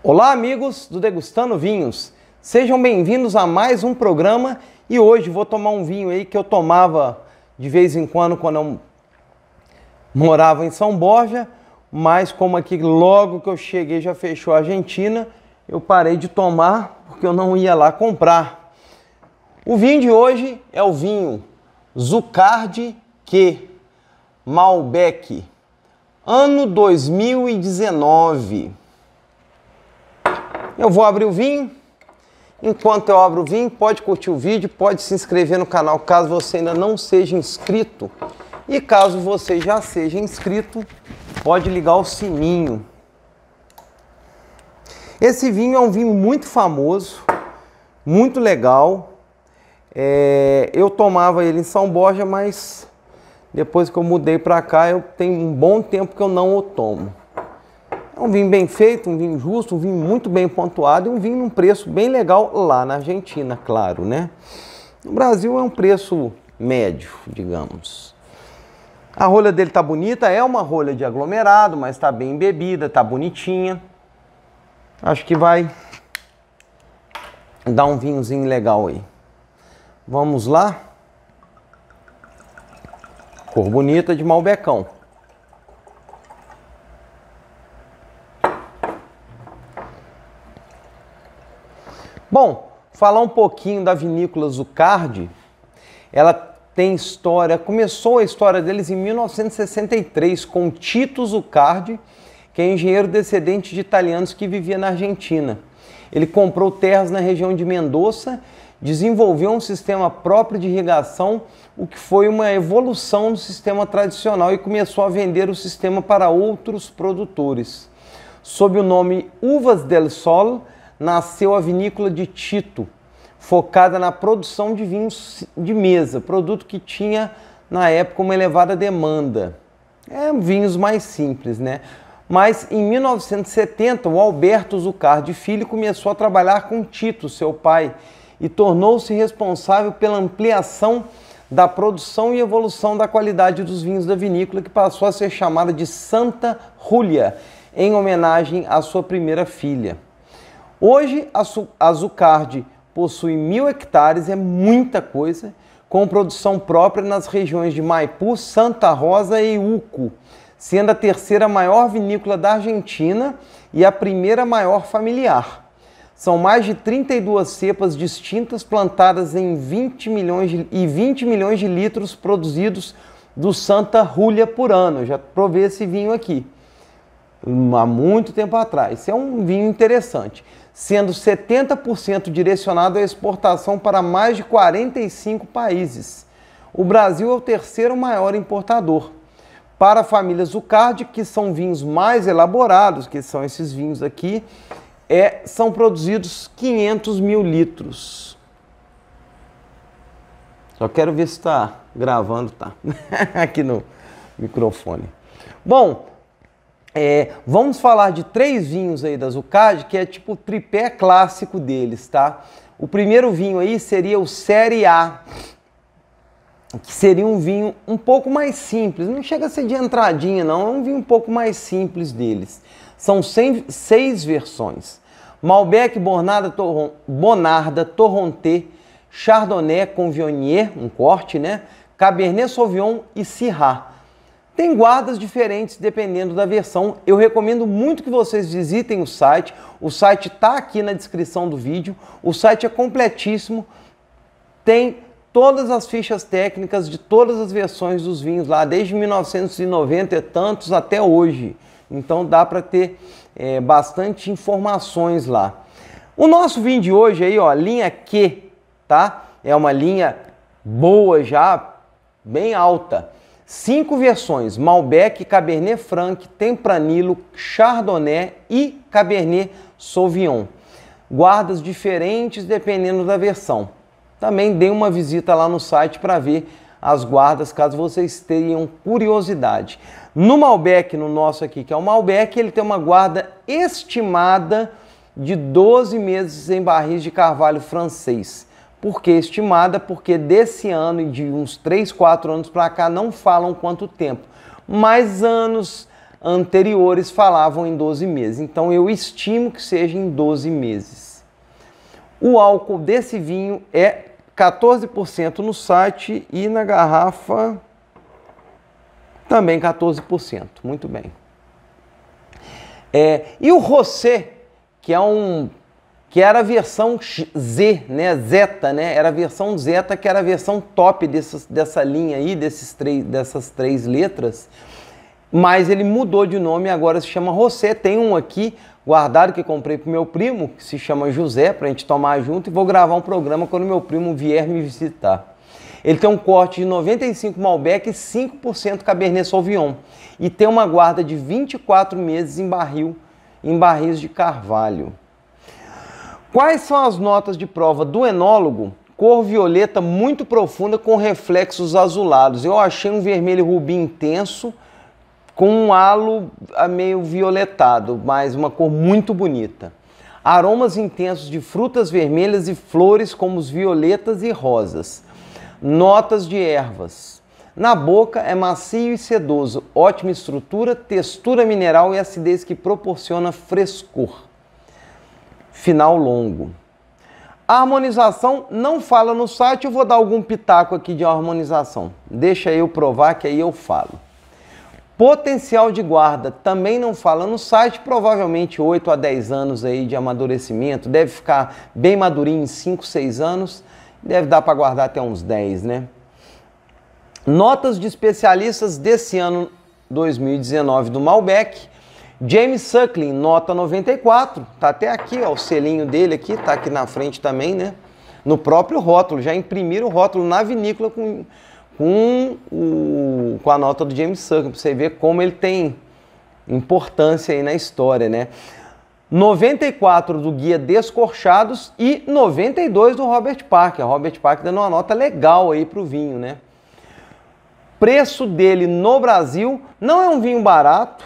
Olá, amigos do Degustando Vinhos. Sejam bem-vindos a mais um programa e hoje vou tomar um vinho aí que eu tomava de vez em quando quando eu morava em São Borja, mas como aqui logo que eu cheguei já fechou a Argentina, eu parei de tomar porque eu não ia lá comprar. O vinho de hoje é o vinho Zucardi Q Malbec, ano 2019. Eu vou abrir o vinho. Enquanto eu abro o vinho, pode curtir o vídeo, pode se inscrever no canal caso você ainda não seja inscrito. E caso você já seja inscrito, pode ligar o sininho. Esse vinho é um vinho muito famoso, muito legal. É, eu tomava ele em São Borja, mas depois que eu mudei para cá, eu tenho um bom tempo que eu não o tomo. É um vinho bem feito, um vinho justo, um vinho muito bem pontuado e um vinho num preço bem legal lá na Argentina, claro, né? No Brasil é um preço médio, digamos. A rolha dele tá bonita, é uma rolha de aglomerado, mas tá bem bebida, tá bonitinha. Acho que vai dar um vinhozinho legal aí. Vamos lá. Cor bonita de Malbecão. Bom, falar um pouquinho da vinícola Zucardi. Ela tem história, começou a história deles em 1963 com Tito Zucardi, que é engenheiro descendente de italianos que vivia na Argentina. Ele comprou terras na região de Mendoza, desenvolveu um sistema próprio de irrigação, o que foi uma evolução do sistema tradicional e começou a vender o sistema para outros produtores. Sob o nome Uvas del Sol, nasceu a vinícola de Tito, focada na produção de vinhos de mesa, produto que tinha na época uma elevada demanda. É vinhos mais simples, né? Mas em 1970, o Alberto Zucardi Filho começou a trabalhar com Tito, seu pai, e tornou-se responsável pela ampliação da produção e evolução da qualidade dos vinhos da vinícola, que passou a ser chamada de Santa Rúlia, em homenagem à sua primeira filha. Hoje a Zucardi possui mil hectares, é muita coisa, com produção própria nas regiões de Maipu, Santa Rosa e Uco, sendo a terceira maior vinícola da Argentina e a primeira maior familiar. São mais de 32 cepas distintas plantadas em 20 milhões de, e 20 milhões de litros produzidos do Santa Júlia por ano. Eu já provei esse vinho aqui hum, há muito tempo atrás. Esse é um vinho interessante sendo 70% direcionado à exportação para mais de 45 países. O Brasil é o terceiro maior importador. Para famílias do Zucardi, que são vinhos mais elaborados, que são esses vinhos aqui, é, são produzidos 500 mil litros. Só quero ver se está gravando, tá? Aqui no microfone. Bom, é, vamos falar de três vinhos aí da Zucade, que é tipo o tripé clássico deles, tá? O primeiro vinho aí seria o Série A, que seria um vinho um pouco mais simples, não chega a ser de entradinha não, é um vinho um pouco mais simples deles. São seis versões. Malbec, Bornada, Torron, Bonarda, Torronté, Chardonnay, Convionier, um corte, né? Cabernet Sauvignon e Syrah. Tem guardas diferentes dependendo da versão. Eu recomendo muito que vocês visitem o site. O site está aqui na descrição do vídeo. O site é completíssimo. Tem todas as fichas técnicas de todas as versões dos vinhos lá, desde 1990 e tantos até hoje. Então dá para ter é, bastante informações lá. O nosso vinho de hoje aí, ó, linha Q, tá? É uma linha boa já, bem alta. Cinco versões: Malbec, Cabernet Franc, Tempranillo, Chardonnay e Cabernet Sauvignon. Guardas diferentes dependendo da versão. Também dê uma visita lá no site para ver as guardas, caso vocês tenham curiosidade. No Malbec, no nosso aqui, que é o Malbec, ele tem uma guarda estimada de 12 meses em barris de carvalho francês. Por que estimada? Porque desse ano e de uns 3, 4 anos para cá não falam quanto tempo, mas anos anteriores falavam em 12 meses. Então eu estimo que seja em 12 meses. O álcool desse vinho é 14% no site e na garrafa também 14%. Muito bem. É, e o rosé, que é um que era a versão Z, né? Zeta, né? Era a versão Zeta, que era a versão top dessa dessa linha aí, desses três, dessas três letras. Mas ele mudou de nome, agora se chama José. Tem um aqui guardado que comprei pro meu primo, que se chama José, para a gente tomar junto. E vou gravar um programa quando meu primo vier me visitar. Ele tem um corte de 95 Malbec e 5% Cabernet Sauvignon. E tem uma guarda de 24 meses em barril, em barris de carvalho. Quais são as notas de prova do enólogo? Cor violeta muito profunda com reflexos azulados. Eu achei um vermelho rubi intenso com um halo ah, meio violetado, mas uma cor muito bonita. Aromas intensos de frutas vermelhas e flores como os violetas e rosas. Notas de ervas. Na boca é macio e sedoso, ótima estrutura, textura mineral e acidez que proporciona frescor final longo. A harmonização não fala no site, eu vou dar algum pitaco aqui de harmonização. Deixa eu provar que aí eu falo. Potencial de guarda também não fala no site, provavelmente 8 a 10 anos aí de amadurecimento, deve ficar bem madurinho em 5, 6 anos, deve dar para guardar até uns 10, né? Notas de especialistas desse ano 2019 do Malbec, James Suckling, nota 94, tá até aqui, ó, o selinho dele aqui, tá aqui na frente também, né? No próprio rótulo, já imprimiram o rótulo na vinícola com, com, o, com a nota do James Suckling, para você ver como ele tem importância aí na história, né? 94 do Guia Descorchados e 92 do Robert Parker. Robert Parker dando uma nota legal aí pro vinho, né? Preço dele no Brasil não é um vinho barato,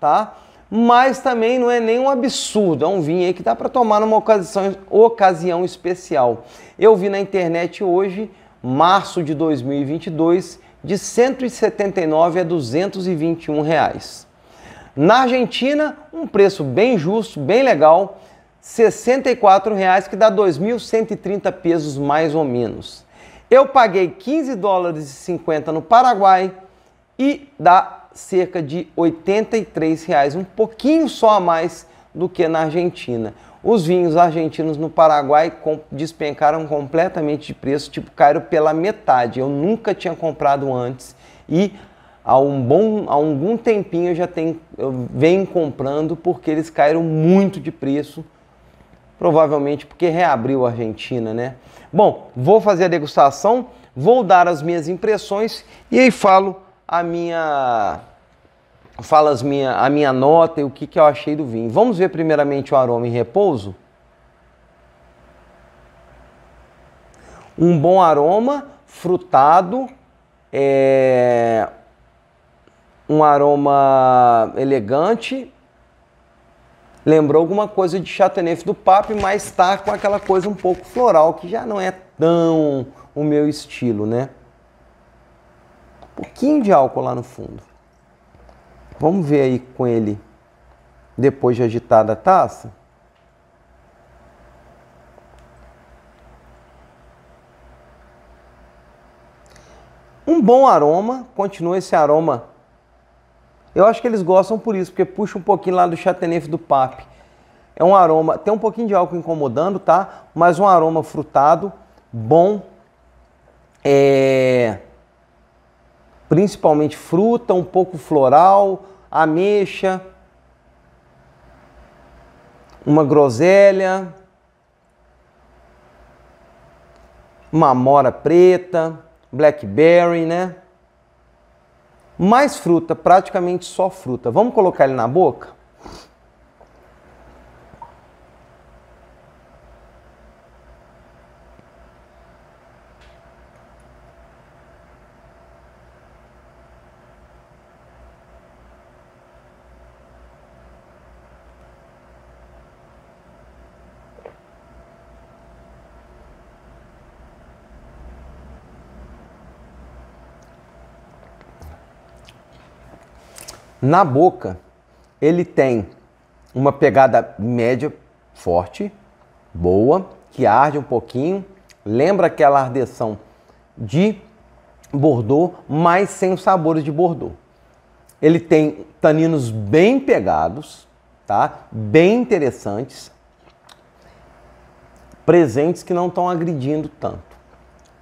tá? mas também não é nenhum absurdo. É um vinho aí que dá para tomar numa ocasião, ocasião especial. Eu vi na internet hoje, março de 2022, de 179 a 221 reais. Na Argentina, um preço bem justo, bem legal, R$ 64,00, que dá 2.130 pesos mais ou menos. Eu paguei 15 dólares e 50 no Paraguai e dá cerca de R$ reais, um pouquinho só a mais do que na Argentina. Os vinhos argentinos no Paraguai despencaram completamente de preço, tipo, caíram pela metade. Eu nunca tinha comprado antes e há um bom há algum tempinho eu já tenho eu venho comprando porque eles caíram muito de preço. Provavelmente porque reabriu a Argentina, né? Bom, vou fazer a degustação, vou dar as minhas impressões e aí falo a minha fala as minha, a minha nota e o que, que eu achei do vinho. Vamos ver primeiramente o aroma em repouso? Um bom aroma, frutado, é... um aroma elegante. Lembrou alguma coisa de Chateauneuf do pape mas está com aquela coisa um pouco floral, que já não é tão o meu estilo, né? pouquinho de álcool lá no fundo. Vamos ver aí com ele depois de agitada a taça. Um bom aroma, continua esse aroma. Eu acho que eles gostam por isso, porque puxa um pouquinho lá do chateneuf do pape. É um aroma, tem um pouquinho de álcool incomodando, tá? Mas um aroma frutado, bom. É principalmente fruta, um pouco floral, ameixa, uma groselha, uma amora preta, blackberry, né? Mais fruta, praticamente só fruta. Vamos colocar ele na boca? Na boca, ele tem uma pegada média, forte, boa, que arde um pouquinho, lembra aquela ardeção de Bordeaux, mas sem os sabores de Bordeaux. Ele tem taninos bem pegados, tá? Bem interessantes, presentes que não estão agredindo tanto.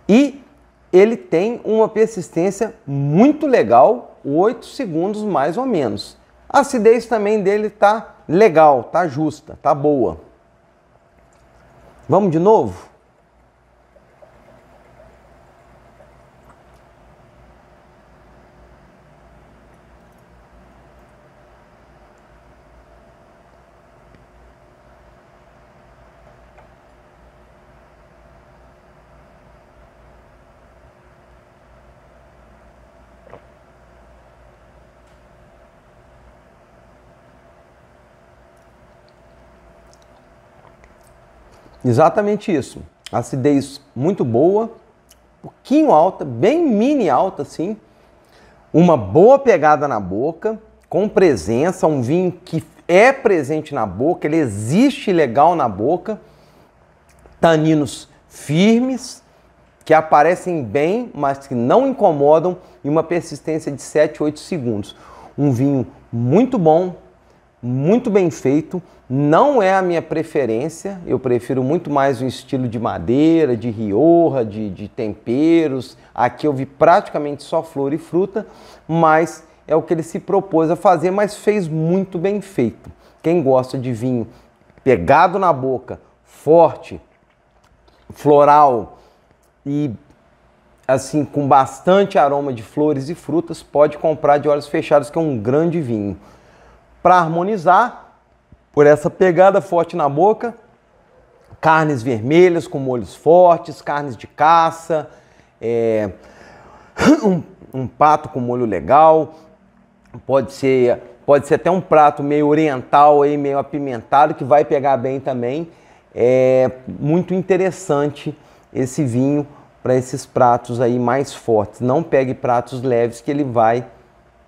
E ele tem uma persistência muito legal, 8 segundos mais ou menos. A acidez também dele tá legal, tá justa, tá boa. Vamos de novo? Exatamente isso. Acidez muito boa, pouquinho alta, bem mini alta assim. Uma boa pegada na boca, com presença, um vinho que é presente na boca, ele existe legal na boca. Taninos firmes, que aparecem bem, mas que não incomodam e uma persistência de 7, 8 segundos. Um vinho muito bom, muito bem feito, não é a minha preferência, eu prefiro muito mais um estilo de madeira, de rioja, de, de temperos. Aqui eu vi praticamente só flor e fruta, mas é o que ele se propôs a fazer, mas fez muito bem feito. Quem gosta de vinho pegado na boca, forte, floral e assim com bastante aroma de flores e frutas, pode comprar de olhos fechados, que é um grande vinho para harmonizar, por essa pegada forte na boca, carnes vermelhas com molhos fortes, carnes de caça, é, um, um, pato com molho legal, pode ser, pode ser até um prato meio oriental, aí, meio apimentado, que vai pegar bem também. É muito interessante esse vinho para esses pratos aí mais fortes. Não pegue pratos leves que ele vai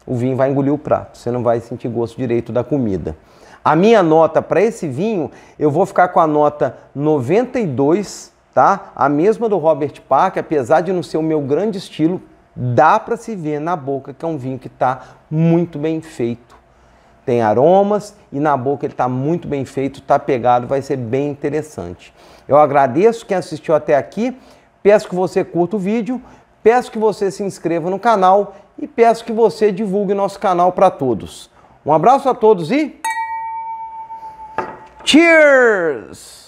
o vinho vai engolir o prato, você não vai sentir gosto direito da comida. A minha nota para esse vinho, eu vou ficar com a nota 92, tá? A mesma do Robert Park, apesar de não ser o meu grande estilo, dá para se ver na boca que é um vinho que está muito bem feito. Tem aromas e na boca ele está muito bem feito, está pegado, vai ser bem interessante. Eu agradeço quem assistiu até aqui, peço que você curta o vídeo, Peço que você se inscreva no canal e peço que você divulgue nosso canal para todos. Um abraço a todos e. Cheers!